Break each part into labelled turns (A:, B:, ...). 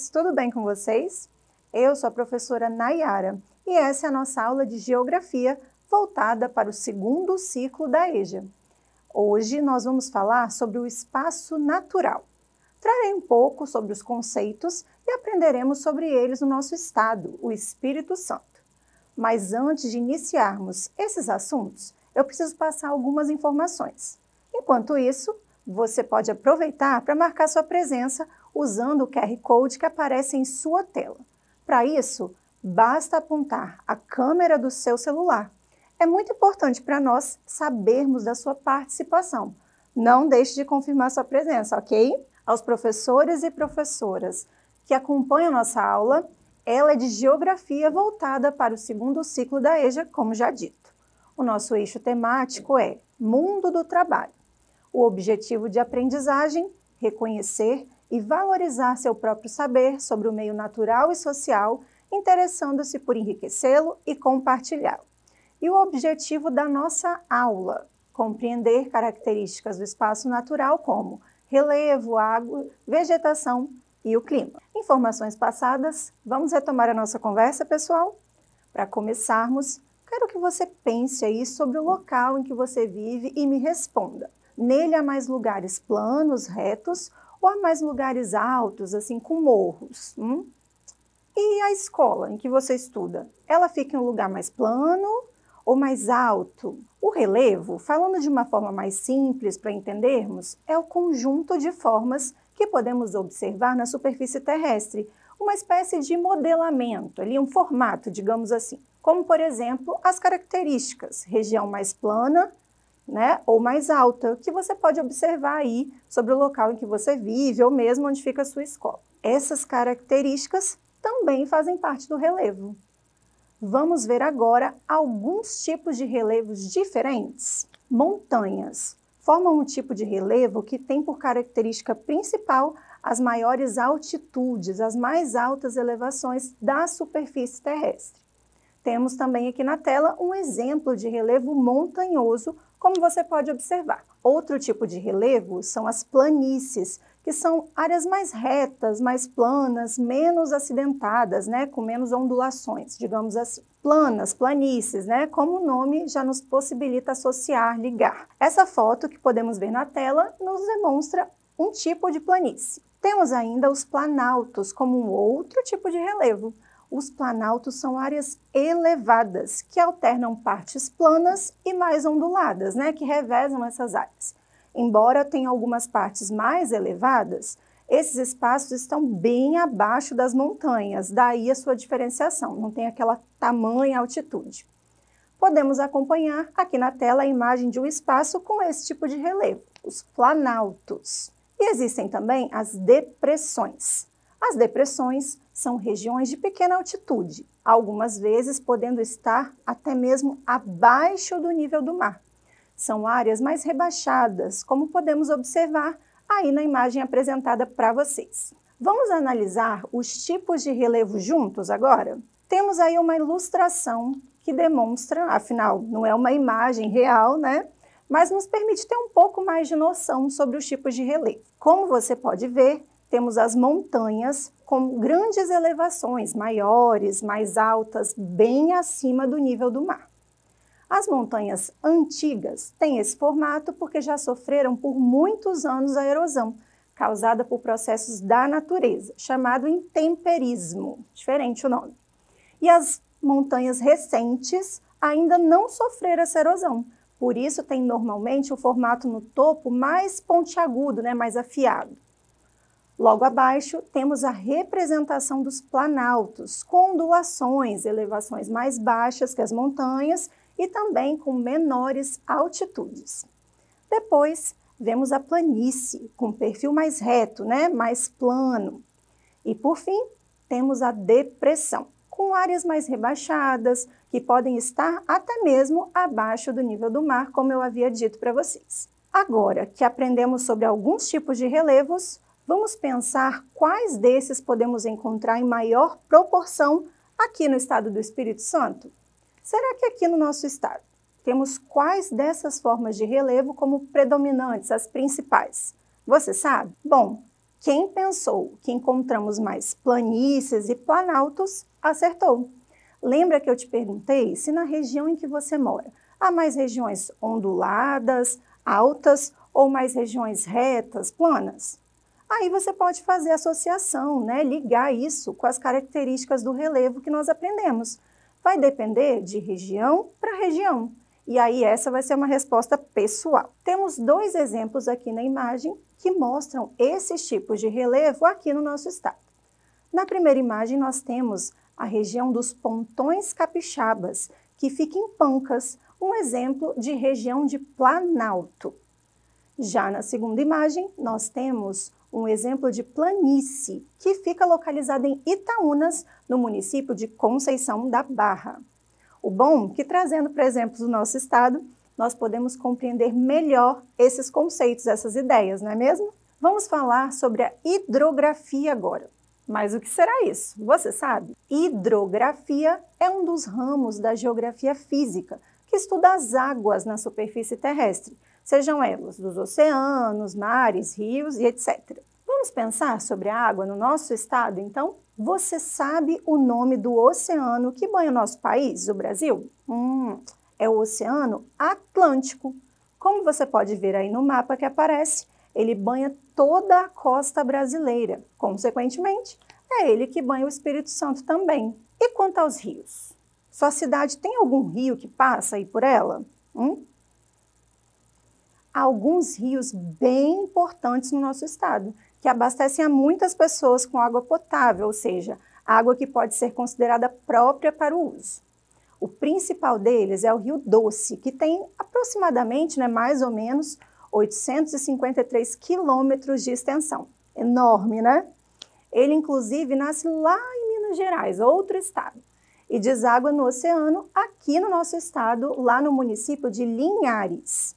A: amigos, tudo bem com vocês? Eu sou a professora Nayara e essa é a nossa aula de Geografia voltada para o segundo ciclo da EJA. Hoje nós vamos falar sobre o espaço natural. Trarei um pouco sobre os conceitos e aprenderemos sobre eles no nosso estado, o Espírito Santo. Mas antes de iniciarmos esses assuntos, eu preciso passar algumas informações. Enquanto isso, você pode aproveitar para marcar sua presença usando o QR Code que aparece em sua tela. Para isso, basta apontar a câmera do seu celular. É muito importante para nós sabermos da sua participação. Não deixe de confirmar sua presença, ok? Aos professores e professoras que acompanham nossa aula, ela é de Geografia voltada para o segundo ciclo da EJA, como já dito. O nosso eixo temático é Mundo do Trabalho. O objetivo de aprendizagem, reconhecer e valorizar seu próprio saber sobre o meio natural e social, interessando-se por enriquecê-lo e compartilhá-lo. E o objetivo da nossa aula: compreender características do espaço natural como relevo, água, vegetação e o clima. Informações passadas, vamos retomar a nossa conversa, pessoal? Para começarmos, quero que você pense aí sobre o local em que você vive e me responda. Nele há mais lugares planos, retos ou a mais lugares altos, assim, com morros. Hum? E a escola em que você estuda, ela fica em um lugar mais plano ou mais alto? O relevo, falando de uma forma mais simples para entendermos, é o conjunto de formas que podemos observar na superfície terrestre, uma espécie de modelamento, ali um formato, digamos assim, como por exemplo as características região mais plana né, ou mais alta, que você pode observar aí sobre o local em que você vive ou mesmo onde fica a sua escola. Essas características também fazem parte do relevo. Vamos ver agora alguns tipos de relevos diferentes. Montanhas formam um tipo de relevo que tem por característica principal as maiores altitudes, as mais altas elevações da superfície terrestre. Temos também aqui na tela um exemplo de relevo montanhoso como você pode observar. Outro tipo de relevo são as planícies, que são áreas mais retas, mais planas, menos acidentadas, né, com menos ondulações, digamos assim. Planas, planícies, né, como o nome já nos possibilita associar, ligar. Essa foto que podemos ver na tela nos demonstra um tipo de planície. Temos ainda os planaltos como um outro tipo de relevo. Os planaltos são áreas elevadas, que alternam partes planas e mais onduladas, né, que revezam essas áreas. Embora tenham algumas partes mais elevadas, esses espaços estão bem abaixo das montanhas, daí a sua diferenciação, não tem aquela tamanha altitude. Podemos acompanhar aqui na tela a imagem de um espaço com esse tipo de relevo, os planaltos. E existem também as depressões. As depressões são regiões de pequena altitude, algumas vezes podendo estar até mesmo abaixo do nível do mar. São áreas mais rebaixadas, como podemos observar aí na imagem apresentada para vocês. Vamos analisar os tipos de relevo juntos agora? Temos aí uma ilustração que demonstra, afinal, não é uma imagem real, né? Mas nos permite ter um pouco mais de noção sobre os tipos de relevo. Como você pode ver, temos as montanhas com grandes elevações, maiores, mais altas, bem acima do nível do mar. As montanhas antigas têm esse formato porque já sofreram por muitos anos a erosão causada por processos da natureza, chamado intemperismo, diferente o nome. E as montanhas recentes ainda não sofreram essa erosão, por isso tem normalmente o formato no topo mais pontiagudo, né, mais afiado. Logo abaixo, temos a representação dos planaltos, com ondulações, elevações mais baixas que as montanhas e também com menores altitudes. Depois, vemos a planície, com perfil mais reto, né? mais plano. E por fim, temos a depressão, com áreas mais rebaixadas, que podem estar até mesmo abaixo do nível do mar, como eu havia dito para vocês. Agora que aprendemos sobre alguns tipos de relevos, Vamos pensar quais desses podemos encontrar em maior proporção aqui no estado do Espírito Santo? Será que aqui no nosso estado temos quais dessas formas de relevo como predominantes, as principais? Você sabe? Bom, quem pensou que encontramos mais planícies e planaltos acertou. Lembra que eu te perguntei se na região em que você mora há mais regiões onduladas, altas ou mais regiões retas, planas? Aí você pode fazer associação, né? ligar isso com as características do relevo que nós aprendemos. Vai depender de região para região. E aí essa vai ser uma resposta pessoal. Temos dois exemplos aqui na imagem que mostram esses tipos de relevo aqui no nosso estado. Na primeira imagem nós temos a região dos pontões capixabas, que fica em Pancas, um exemplo de região de planalto. Já na segunda imagem nós temos um exemplo de planície, que fica localizada em Itaúnas, no município de Conceição da Barra. O bom é que, trazendo para exemplos do nosso estado, nós podemos compreender melhor esses conceitos, essas ideias, não é mesmo? Vamos falar sobre a hidrografia agora. Mas o que será isso? Você sabe? Hidrografia é um dos ramos da geografia física que estuda as águas na superfície terrestre, sejam elas dos oceanos, mares, rios e etc. Vamos pensar sobre a água no nosso estado, então? Você sabe o nome do oceano que banha o nosso país, o Brasil? Hum, é o Oceano Atlântico. Como você pode ver aí no mapa que aparece, ele banha toda a costa brasileira. Consequentemente, é ele que banha o Espírito Santo também. E quanto aos rios? Sua cidade tem algum rio que passa aí por ela? Hum? alguns rios bem importantes no nosso estado, que abastecem a muitas pessoas com água potável, ou seja, água que pode ser considerada própria para o uso. O principal deles é o Rio Doce, que tem aproximadamente, né, mais ou menos, 853 quilômetros de extensão. Enorme, né? Ele, inclusive, nasce lá em Minas Gerais, outro estado, e deságua no oceano aqui no nosso estado, lá no município de Linhares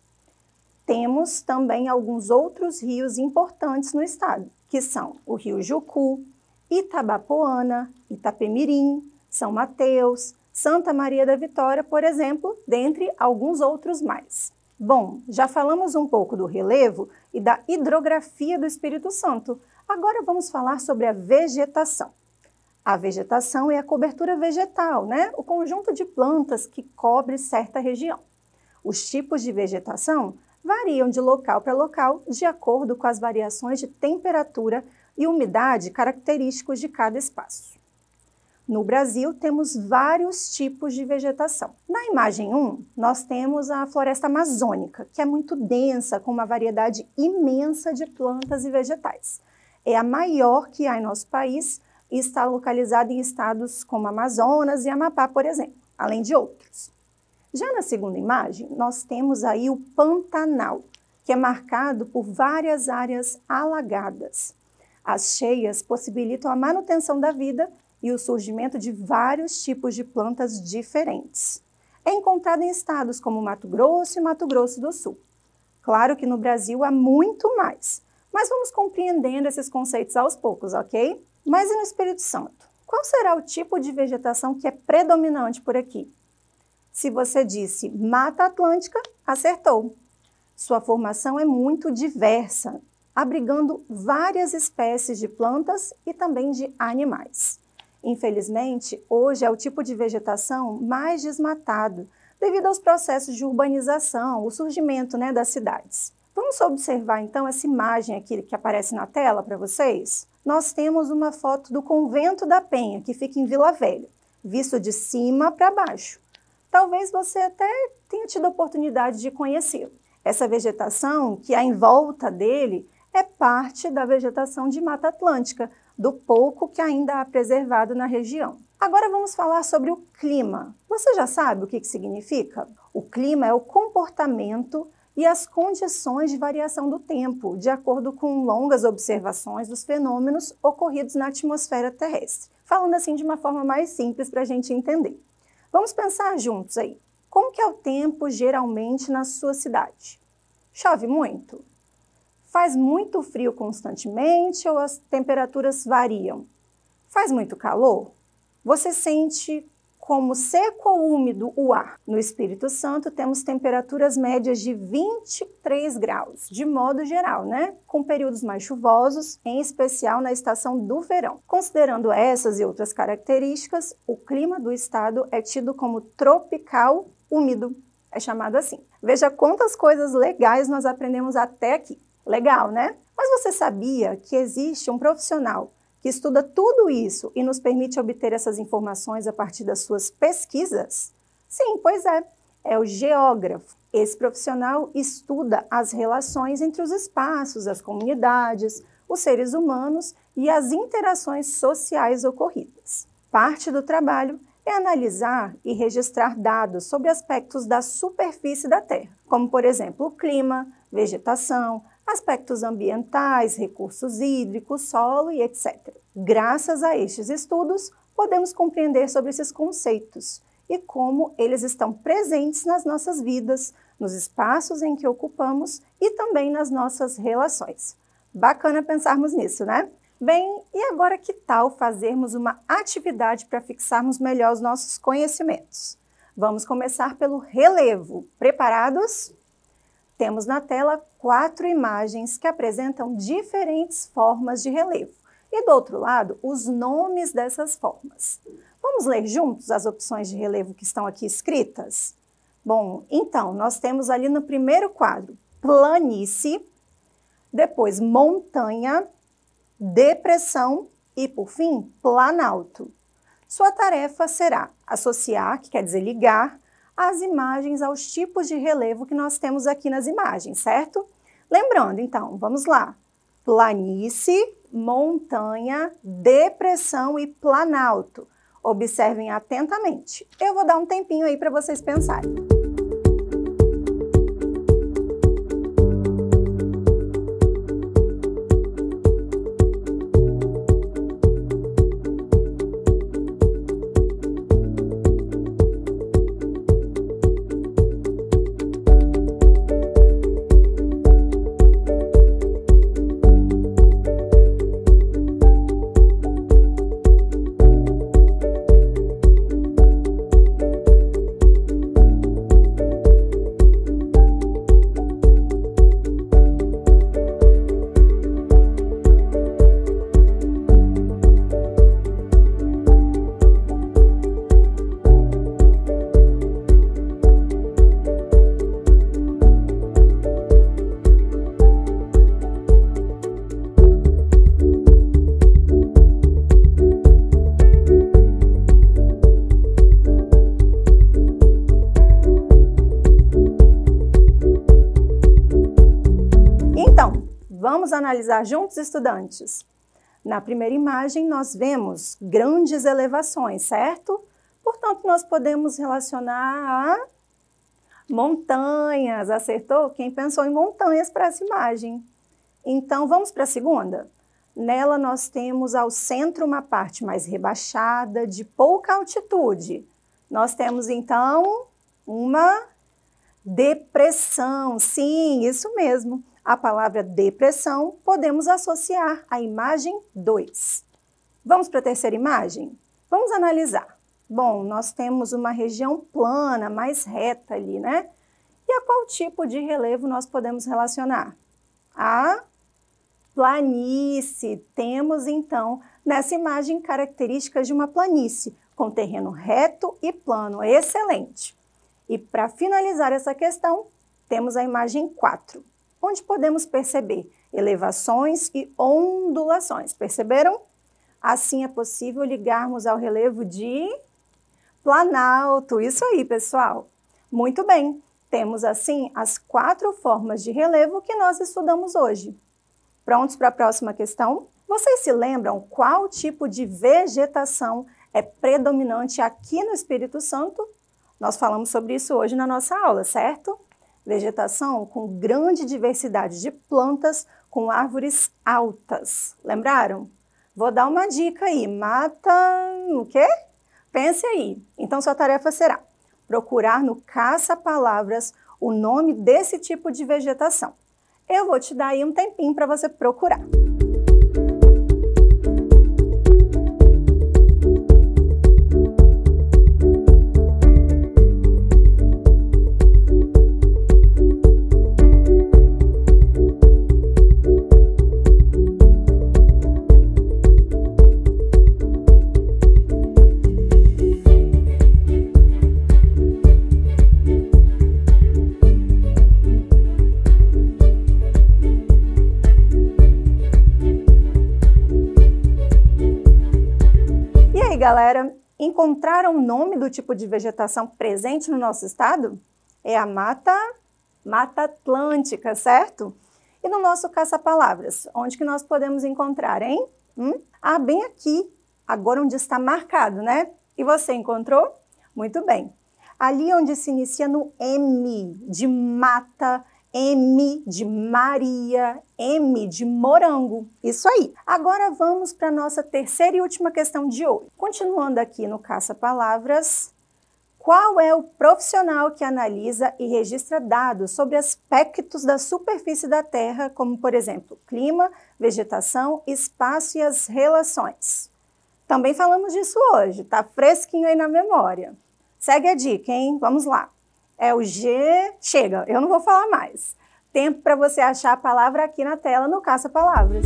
A: temos também alguns outros rios importantes no estado, que são o Rio Jucu, Itabapoana, Itapemirim, São Mateus, Santa Maria da Vitória, por exemplo, dentre alguns outros mais. Bom, já falamos um pouco do relevo e da hidrografia do Espírito Santo. Agora vamos falar sobre a vegetação. A vegetação é a cobertura vegetal, né? O conjunto de plantas que cobre certa região. Os tipos de vegetação variam de local para local de acordo com as variações de temperatura e umidade característicos de cada espaço. No Brasil, temos vários tipos de vegetação. Na imagem 1, nós temos a floresta amazônica, que é muito densa, com uma variedade imensa de plantas e vegetais. É a maior que há em nosso país e está localizada em estados como Amazonas e Amapá, por exemplo, além de outros. Já na segunda imagem, nós temos aí o Pantanal, que é marcado por várias áreas alagadas. As cheias possibilitam a manutenção da vida e o surgimento de vários tipos de plantas diferentes. É encontrado em estados como Mato Grosso e Mato Grosso do Sul. Claro que no Brasil há muito mais, mas vamos compreendendo esses conceitos aos poucos, ok? Mas e no Espírito Santo? Qual será o tipo de vegetação que é predominante por aqui? Se você disse Mata Atlântica, acertou. Sua formação é muito diversa, abrigando várias espécies de plantas e também de animais. Infelizmente, hoje é o tipo de vegetação mais desmatado devido aos processos de urbanização, o surgimento né, das cidades. Vamos observar então essa imagem aqui que aparece na tela para vocês? Nós temos uma foto do convento da Penha, que fica em Vila Velha, visto de cima para baixo talvez você até tenha tido a oportunidade de conhecê-lo. Essa vegetação que há em volta dele é parte da vegetação de Mata Atlântica, do pouco que ainda há preservado na região. Agora vamos falar sobre o clima. Você já sabe o que, que significa? O clima é o comportamento e as condições de variação do tempo, de acordo com longas observações dos fenômenos ocorridos na atmosfera terrestre. Falando assim de uma forma mais simples para a gente entender. Vamos pensar juntos aí. Como que é o tempo geralmente na sua cidade? Chove muito? Faz muito frio constantemente ou as temperaturas variam? Faz muito calor? Você sente como seco ou úmido o ar. No Espírito Santo, temos temperaturas médias de 23 graus, de modo geral, né? Com períodos mais chuvosos, em especial na estação do verão. Considerando essas e outras características, o clima do estado é tido como tropical úmido. É chamado assim. Veja quantas coisas legais nós aprendemos até aqui. Legal, né? Mas você sabia que existe um profissional que estuda tudo isso e nos permite obter essas informações a partir das suas pesquisas? Sim, pois é, é o geógrafo. Esse profissional estuda as relações entre os espaços, as comunidades, os seres humanos e as interações sociais ocorridas. Parte do trabalho é analisar e registrar dados sobre aspectos da superfície da Terra, como, por exemplo, o clima, vegetação, aspectos ambientais, recursos hídricos, solo e etc. Graças a estes estudos, podemos compreender sobre esses conceitos e como eles estão presentes nas nossas vidas, nos espaços em que ocupamos e também nas nossas relações. Bacana pensarmos nisso, né? Bem, e agora que tal fazermos uma atividade para fixarmos melhor os nossos conhecimentos? Vamos começar pelo relevo. Preparados? Temos na tela quatro imagens que apresentam diferentes formas de relevo e, do outro lado, os nomes dessas formas. Vamos ler juntos as opções de relevo que estão aqui escritas? Bom, então, nós temos ali no primeiro quadro planície, depois montanha, depressão e, por fim, planalto. Sua tarefa será associar, que quer dizer ligar, as imagens, aos tipos de relevo que nós temos aqui nas imagens, certo? Lembrando, então, vamos lá. Planície, montanha, depressão e planalto. Observem atentamente. Eu vou dar um tempinho aí para vocês pensarem. Vamos analisar juntos, estudantes? Na primeira imagem, nós vemos grandes elevações, certo? Portanto, nós podemos relacionar a montanhas. Acertou? Quem pensou em montanhas para essa imagem? Então, vamos para a segunda? Nela, nós temos ao centro uma parte mais rebaixada, de pouca altitude. Nós temos, então, uma depressão. Sim, isso mesmo. A palavra depressão podemos associar à imagem 2. Vamos para a terceira imagem? Vamos analisar. Bom, nós temos uma região plana, mais reta ali, né? E a qual tipo de relevo nós podemos relacionar? A planície. Temos então nessa imagem características de uma planície, com terreno reto e plano. Excelente! E para finalizar essa questão, temos a imagem 4 onde podemos perceber elevações e ondulações. Perceberam? Assim é possível ligarmos ao relevo de planalto. Isso aí, pessoal. Muito bem. Temos assim as quatro formas de relevo que nós estudamos hoje. Prontos para a próxima questão? Vocês se lembram qual tipo de vegetação é predominante aqui no Espírito Santo? Nós falamos sobre isso hoje na nossa aula, certo? Vegetação com grande diversidade de plantas com árvores altas. Lembraram? Vou dar uma dica aí. Mata o quê? Pense aí. Então sua tarefa será procurar no caça-palavras o nome desse tipo de vegetação. Eu vou te dar aí um tempinho para você procurar. galera, encontraram o nome do tipo de vegetação presente no nosso estado? É a mata, mata atlântica, certo? E no nosso caça-palavras, onde que nós podemos encontrar, hein? Hum? Ah, bem aqui, agora onde está marcado, né? E você encontrou? Muito bem. Ali onde se inicia no M de mata M de Maria, M de morango. Isso aí. Agora vamos para a nossa terceira e última questão de hoje. Continuando aqui no caça-palavras, qual é o profissional que analisa e registra dados sobre aspectos da superfície da Terra, como, por exemplo, clima, vegetação, espaço e as relações? Também falamos disso hoje, tá fresquinho aí na memória. Segue a dica, hein? Vamos lá é o G. Chega, eu não vou falar mais. Tempo para você achar a palavra aqui na tela no Caça Palavras.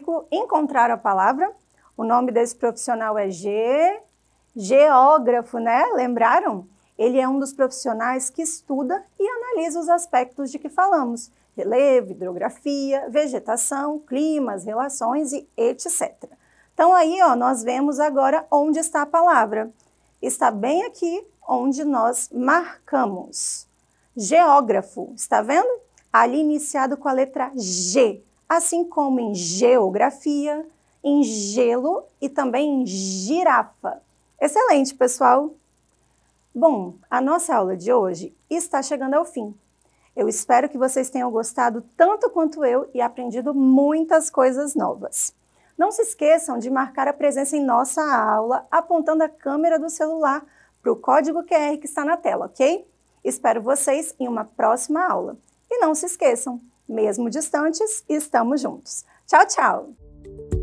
A: versículo, encontrar a palavra. O nome desse profissional é G, geógrafo, né? Lembraram? Ele é um dos profissionais que estuda e analisa os aspectos de que falamos: relevo, hidrografia, vegetação, climas, relações e etc. Então aí, ó, nós vemos agora onde está a palavra. Está bem aqui onde nós marcamos. Geógrafo, está vendo? Ali iniciado com a letra G assim como em geografia, em gelo e também em girafa. Excelente, pessoal! Bom, a nossa aula de hoje está chegando ao fim. Eu espero que vocês tenham gostado tanto quanto eu e aprendido muitas coisas novas. Não se esqueçam de marcar a presença em nossa aula apontando a câmera do celular para o código QR que está na tela, ok? Espero vocês em uma próxima aula. E não se esqueçam, mesmo distantes, estamos juntos. Tchau, tchau!